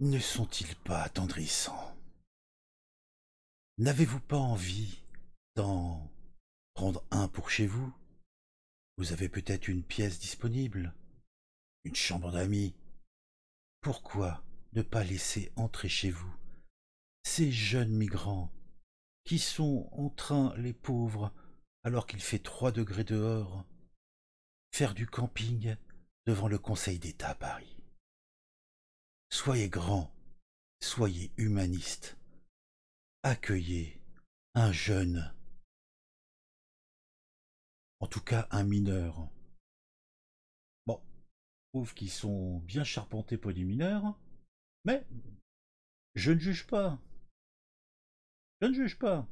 ne sont-ils pas attendrissants N'avez-vous pas envie d'en prendre un pour chez vous Vous avez peut-être une pièce disponible Une chambre d'amis Pourquoi ne pas laisser entrer chez vous ces jeunes migrants qui sont en train, les pauvres, alors qu'il fait trois degrés dehors, faire du camping devant le Conseil d'État à Paris Soyez grand, soyez humaniste. Accueillez un jeune, en tout cas un mineur. Bon, je trouve qu'ils sont bien charpentés pour des mineurs, mais je ne juge pas. Je ne juge pas.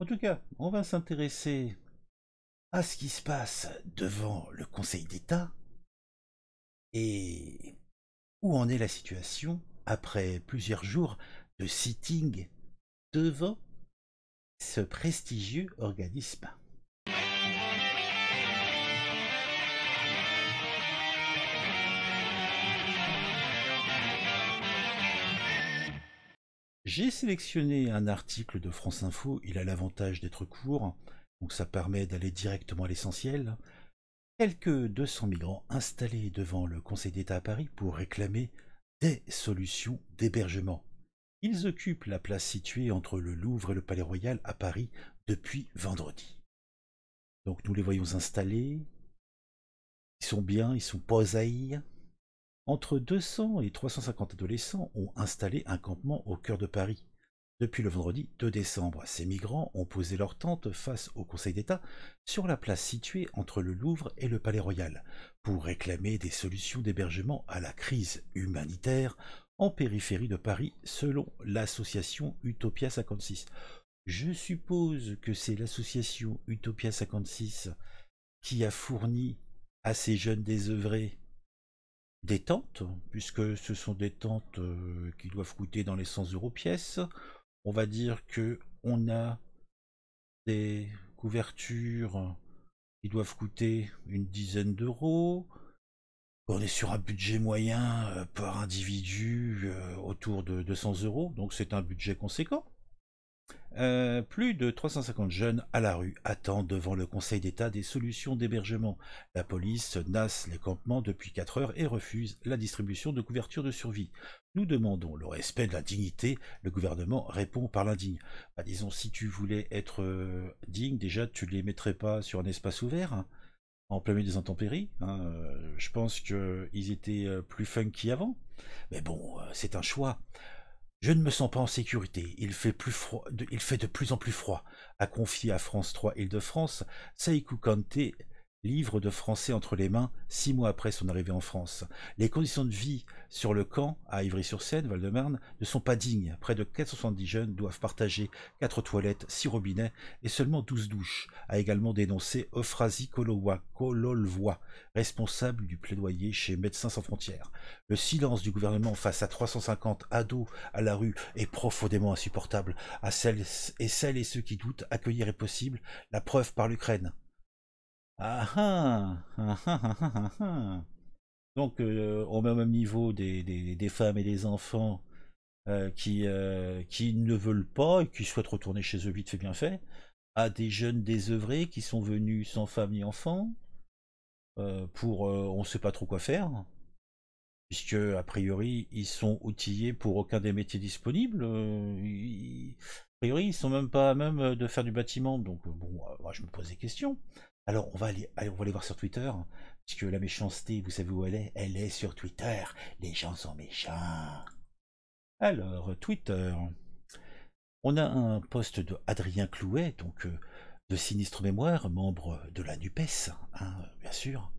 En tout cas, on va s'intéresser à ce qui se passe devant le Conseil d'État et où en est la situation après plusieurs jours de sitting devant ce prestigieux organisme J'ai sélectionné un article de France Info, il a l'avantage d'être court, donc ça permet d'aller directement à l'essentiel. Quelques 200 migrants installés devant le Conseil d'État à Paris pour réclamer des solutions d'hébergement. Ils occupent la place située entre le Louvre et le Palais Royal à Paris depuis vendredi. Donc nous les voyons installés. Ils sont bien, ils sont pas Entre 200 et 350 adolescents ont installé un campement au cœur de Paris. Depuis le vendredi 2 décembre, ces migrants ont posé leur tente face au Conseil d'État sur la place située entre le Louvre et le Palais Royal pour réclamer des solutions d'hébergement à la crise humanitaire en périphérie de Paris selon l'association Utopia 56. Je suppose que c'est l'association Utopia 56 qui a fourni à ces jeunes désœuvrés des tentes, puisque ce sont des tentes euh, qui doivent coûter dans les 100 euros pièce on va dire que on a des couvertures qui doivent coûter une dizaine d'euros. On est sur un budget moyen euh, par individu euh, autour de 200 euros, donc c'est un budget conséquent. Euh, plus de 350 jeunes à la rue attendent devant le Conseil d'État des solutions d'hébergement. La police nasse les campements depuis 4 heures et refuse la distribution de couvertures de survie. Nous demandons le respect de la dignité. Le gouvernement répond par l'indigne. Bah, disons, si tu voulais être euh, digne, déjà, tu ne les mettrais pas sur un espace ouvert. Hein, en plein milieu des intempéries, hein. euh, je pense qu'ils étaient plus funky avant. Mais bon, c'est un choix. Je ne me sens pas en sécurité, il fait, plus froid, il fait de plus en plus froid, a confié à France 3 Île-de-France Saïkou Kanté, livre de français entre les mains six mois après son arrivée en France. Les conditions de vie sur le camp à Ivry-sur-Seine, Val-de-Marne, ne sont pas dignes. Près de 470 jeunes doivent partager quatre toilettes, six robinets et seulement 12 douches, a également dénoncé Euphrasie Kololvoy, responsable du plaidoyer chez Médecins sans frontières. Le silence du gouvernement face à 350 ados à la rue est profondément insupportable. À et celles et ceux qui doutent, accueillir est possible, la preuve par l'Ukraine. Ah, ah, ah, ah Donc on euh, met au même niveau des, femmes et des enfants euh, qui, euh, qui ne veulent pas et qui souhaitent retourner chez eux vite fait bien fait, à des jeunes désœuvrés qui sont venus sans femme ni enfant, pour on ne sait pas trop quoi faire, puisque a priori ils sont outillés pour aucun des métiers disponibles. a priori ils sont même pas à même de faire du bâtiment, donc bon, moi, je me pose des questions. Alors, on va aller, voir sur Twitter, hein, puisque la méchanceté, vous savez où elle est Elle est sur Twitter. Les gens sont méchants. Alors, Twitter. On a un poste de Adrien Clouet, donc euh, de sinistre mémoire, membre de la NUPES, hein, bien sûr.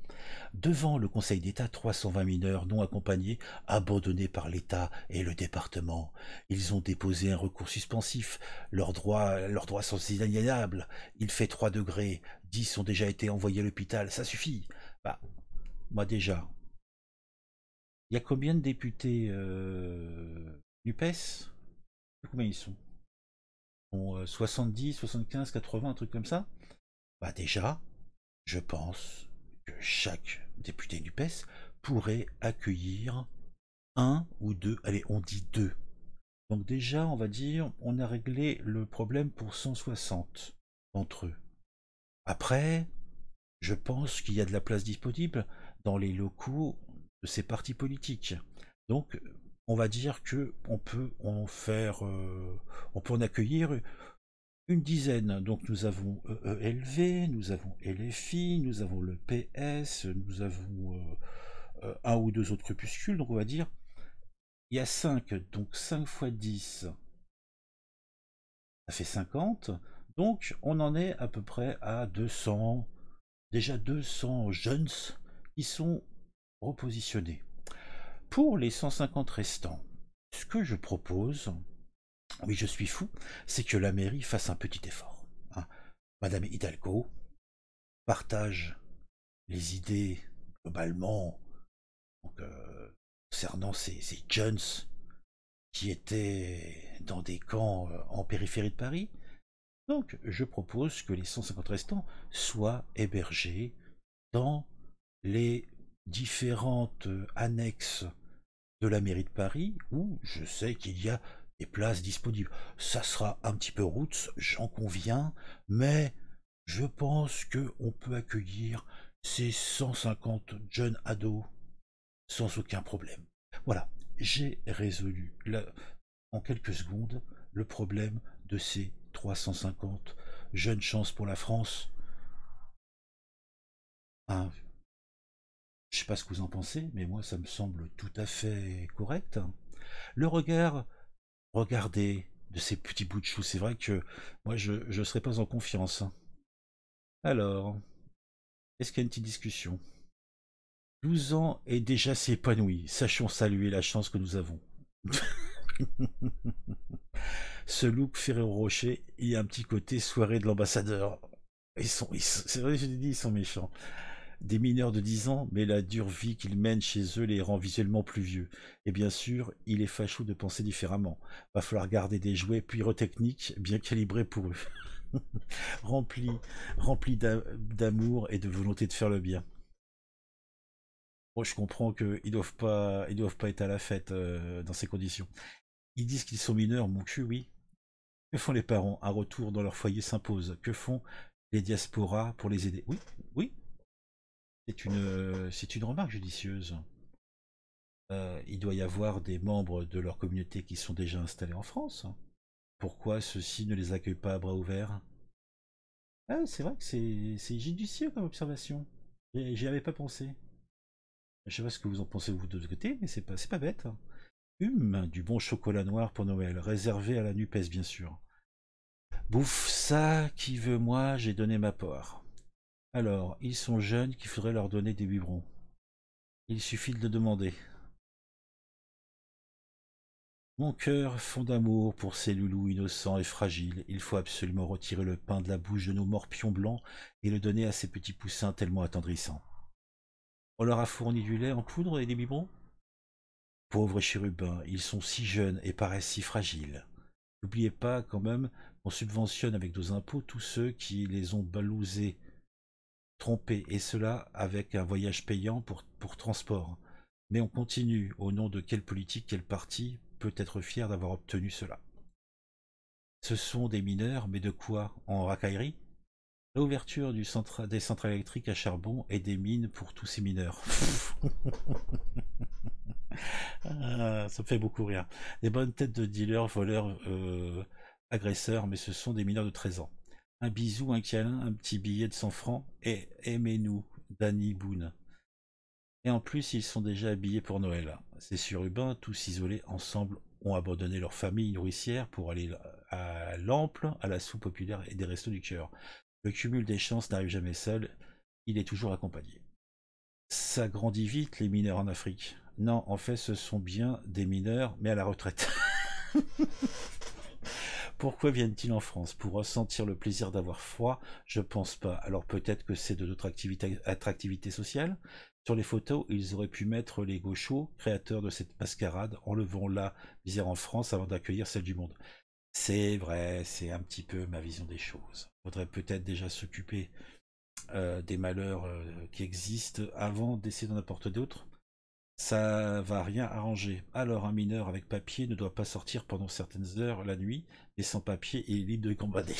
Devant le Conseil d'État, 320 mineurs non accompagnés, abandonnés par l'État et le département. Ils ont déposé un recours suspensif. Leurs droits, leurs droits sont inaliénables. Il fait 3 degrés. 10 ont déjà été envoyés à l'hôpital, ça suffit. Bah, moi déjà. Il y a combien de députés du euh, PES Combien ils sont 70, 75, 80, un truc comme ça Bah déjà, je pense que chaque député du PES pourrait accueillir un ou deux, allez on dit deux. Donc déjà on va dire on a réglé le problème pour 160 entre eux. Après, je pense qu'il y a de la place disponible dans les locaux de ces partis politiques. Donc, on va dire que on peut en faire, euh, on peut en accueillir une dizaine. Donc, nous avons EELV, euh, nous avons LFI, nous avons le PS, nous avons euh, un ou deux autres crépuscules. Donc, on va dire, il y a 5, donc 5 fois 10, ça fait 50. Donc on en est à peu près à 200, déjà 200 jeunes qui sont repositionnés. Pour les 150 restants, ce que je propose, oui je suis fou, c'est que la mairie fasse un petit effort. Hein. Madame Hidalgo partage les idées globalement euh, concernant ces jeunes qui étaient dans des camps euh, en périphérie de Paris, donc, je propose que les 150 restants soient hébergés dans les différentes annexes de la mairie de Paris, où je sais qu'il y a des places disponibles. Ça sera un petit peu roots, j'en conviens, mais je pense que on peut accueillir ces 150 jeunes ados sans aucun problème. Voilà, j'ai résolu en quelques secondes le problème de ces 350. Jeune chance pour la France. Je je sais pas ce que vous en pensez, mais moi ça me semble tout à fait correct. Hein. Le regard, regardez, de ces petits bouts de chou, c'est vrai que moi je ne serais pas en confiance. Hein. Alors, est-ce qu'il y a une petite discussion 12 ans et déjà s'épanouit. Sachons saluer la chance que nous avons. ce look ferré au Rocher et un petit côté soirée de l'ambassadeur. Ils sont, c'est vrai, je l'ai dit, ils sont méchants. Des mineurs de 10 ans, mais la dure vie qu'ils mènent chez eux les rend visuellement plus vieux. Et bien sûr, il est fachou de penser différemment. Va falloir garder des jouets pyrotechniques bien calibrés pour eux. remplis rempli d'amour et de volonté de faire le bien. je comprends qu'ils doivent pas, ils doivent pas être à la fête euh, dans ces conditions. Ils disent qu'ils sont mineurs, mon cul, oui. Que font les parents à retour dans leur foyer s'impose. Que font les diasporas pour les aider Oui, oui. C'est une, euh, c'est une remarque judicieuse. Euh, il doit y avoir des membres de leur communauté qui sont déjà installés en France. Pourquoi ceux-ci ne les accueillent pas à bras ouverts ah, C'est vrai que c'est judicieux comme observation. J'y avais pas pensé. Je sais pas ce que vous en pensez vous de l'autre côté, mais c'est pas, pas bête. Hum, du bon chocolat noir pour Noël, réservé à la NUPES bien sûr. Bouffe ça, qui veut moi, j'ai donné ma part. Alors, ils sont jeunes qu'il faudrait leur donner des biberons. Il suffit de le demander. Mon cœur fond d'amour pour ces loulous innocents et fragiles. Il faut absolument retirer le pain de la bouche de nos morpions blancs et le donner à ces petits poussins tellement attendrissants. On leur a fourni du lait en poudre et des biberons Pauvres chérubins, ils sont si jeunes et paraissent si fragiles. N'oubliez pas quand même qu'on subventionne avec nos impôts tous ceux qui les ont balousés, trompés, et cela avec un voyage payant pour, transport. Mais on continue, au nom de quelle politique, quel parti peut être fier d'avoir obtenu cela Ce sont des mineurs, mais de quoi En racaillerie L'ouverture du des centrales électriques à charbon et des mines pour tous ces mineurs. Ah, ça me fait beaucoup rire. Des bonnes têtes de dealers, voleurs, euh, agresseurs, mais ce sont des mineurs de 13 ans. Un bisou, un câlin, un petit billet de 100 francs et aimez-nous, Danny Boone. Et en plus, ils sont déjà habillés pour Noël. Ces surubins, tous isolés ensemble, ont abandonné leur famille nourricière pour aller à l'ample, à la soupe populaire et des restos du cœur. Le cumul des chances n'arrive jamais seul, il est toujours accompagné. Ça grandit vite, les mineurs en Afrique. Non, en fait, ce sont bien des mineurs, mais à la retraite. Pourquoi viennent-ils en France Pour ressentir le plaisir d'avoir froid Je pense pas. Alors peut-être que c'est de notre attractivité sociale. Sur les photos, ils auraient pu mettre les gauchos, créateurs de cette mascarade, enlevant la misère en France avant d'accueillir celle du monde. C'est vrai, c'est un petit peu ma vision des choses. Faudrait peut-être déjà s'occuper euh, des malheurs euh, qui existent avant d'essayer d'en apporter d'autres. Ça va rien arranger. Alors un mineur avec papier ne doit pas sortir pendant certaines heures la nuit, mais sans papier, il est libre de combattre.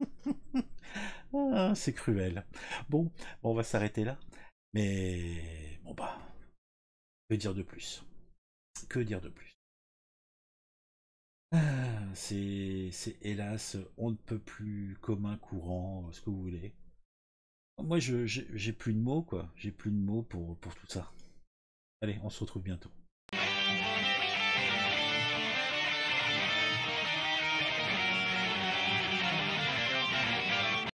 Ah, c'est cruel. Bon, on va s'arrêter là. Mais bon bah, que dire de plus Que dire de plus ah, C'est hélas, on ne peut plus commun, courant, ce que vous voulez. Moi, j'ai plus de mots, quoi. J'ai plus de mots pour, pour tout ça. Allez, on se retrouve bientôt.